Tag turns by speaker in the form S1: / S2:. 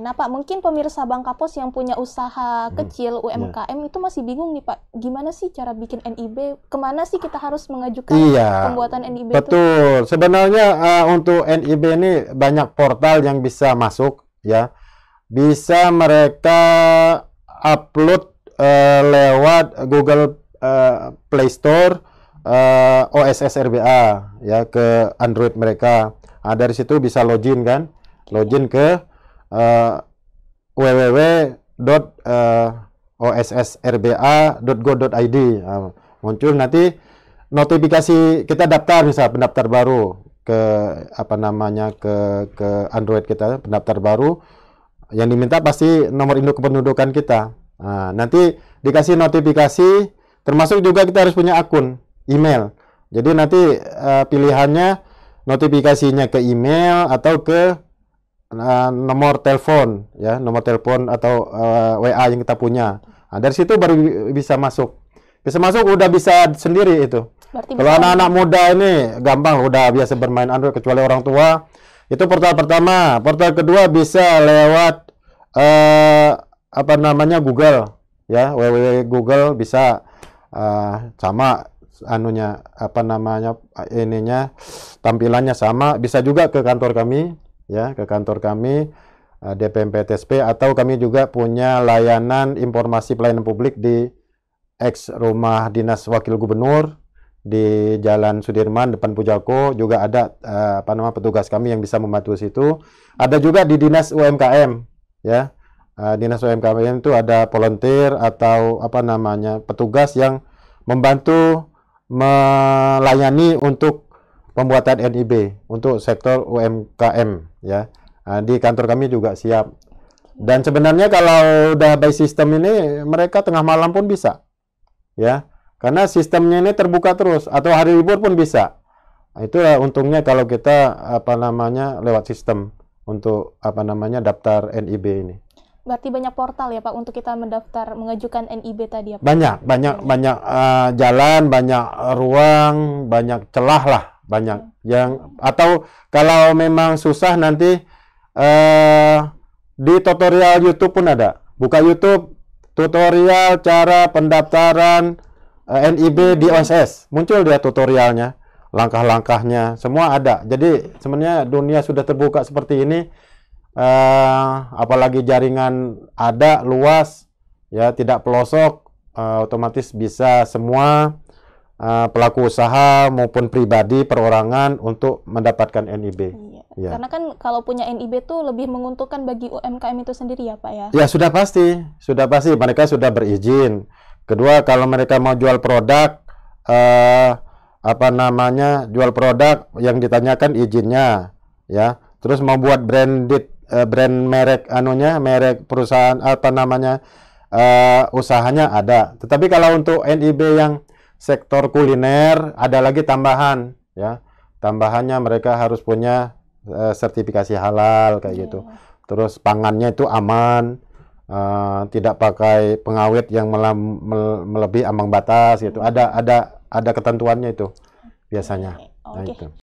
S1: Nah Pak, mungkin pemirsa Bang Kapos yang punya usaha hmm. kecil UMKM ya. itu masih bingung nih Pak, gimana sih cara bikin NIB? Kemana sih kita harus mengajukan iya, pembuatan NIB? Betul.
S2: Itu? Sebenarnya uh, untuk NIB ini banyak portal yang bisa masuk, ya. Bisa mereka upload uh, lewat Google uh, Play Store, uh, OSS RBA, ya ke Android mereka. Nah, dari situ bisa login kan, login ke uh, eh, www.ossrba.go.id eh, uh, nah, muncul nanti notifikasi kita daftar bisa pendaftar baru ke apa namanya ke ke Android kita pendaftar baru yang diminta pasti nomor induk kependudukan kita nah, nanti dikasih notifikasi termasuk juga kita harus punya akun email jadi nanti uh, pilihannya notifikasinya ke email atau ke Nah, nomor telepon ya nomor telepon atau uh, eh, WA yang kita punya nah, dari situ baru bisa masuk bisa masuk udah bisa sendiri itu Berarti kalau anak-anak muda ini gampang udah biasa bermain Android kecuali orang tua itu portal pertama portal kedua bisa lewat uh, apa namanya Google ya www Google bisa uh, sama anunya apa namanya ininya tampilannya sama bisa juga ke kantor kami ya ke kantor kami uh, eh, DPMPTSP atau kami juga punya layanan informasi pelayanan publik di ex rumah dinas wakil gubernur di Jalan Sudirman depan Pujako juga ada uh, apa nama petugas kami yang bisa membantu situ. Ada juga di dinas UMKM ya. Eh, dinas UMKM itu ada volunteer atau apa namanya petugas yang membantu melayani untuk pembuatan NIB untuk sektor UMKM ya. Nah, di kantor kami juga siap. Dan sebenarnya kalau udah by system ini mereka tengah malam pun bisa. Ya. Karena sistemnya ini terbuka terus atau hari libur pun bisa. nah, Itu untungnya kalau kita apa namanya lewat sistem untuk apa namanya daftar NIB ini.
S1: Berarti banyak portal ya Pak untuk kita mendaftar mengajukan NIB tadi ya Pak?
S2: Banyak, banyak, banyak uh, jalan, banyak ruang, banyak celah lah banyak yang atau kalau memang susah nanti eh, di tutorial YouTube pun ada buka YouTube tutorial cara pendaftaran eh, NIB di OSS muncul dia tutorialnya langkah-langkahnya semua ada jadi sebenarnya dunia sudah terbuka seperti ini eh, apalagi jaringan ada luas ya tidak pelosok eh, otomatis bisa semua Ah, pelaku usaha maupun pribadi perorangan untuk mendapatkan NIB. Iya. Ya. Karena
S1: kan kalau punya NIB itu lebih menguntungkan bagi UMKM itu sendiri ya Pak ya. Ya
S2: sudah pasti, sudah pasti mereka sudah berizin. Kedua kalau mereka mau jual produk uh, apa namanya jual produk yang ditanyakan izinnya ya. Terus mau buat branded eh, brand merek anunya merek perusahaan apa namanya uh, usahanya ada. Tetapi kalau untuk NIB yang sektor kuliner ada lagi tambahan ya. Tambahannya mereka harus punya uh, sertifikasi halal kayak yeah. gitu. Iya. Terus pangannya itu aman. Uh, tidak pakai pengawet yang melam, mel, melebihi ambang batas gitu. Iya. Ada ada ada ketentuannya itu biasanya. Okay. Nah, itu.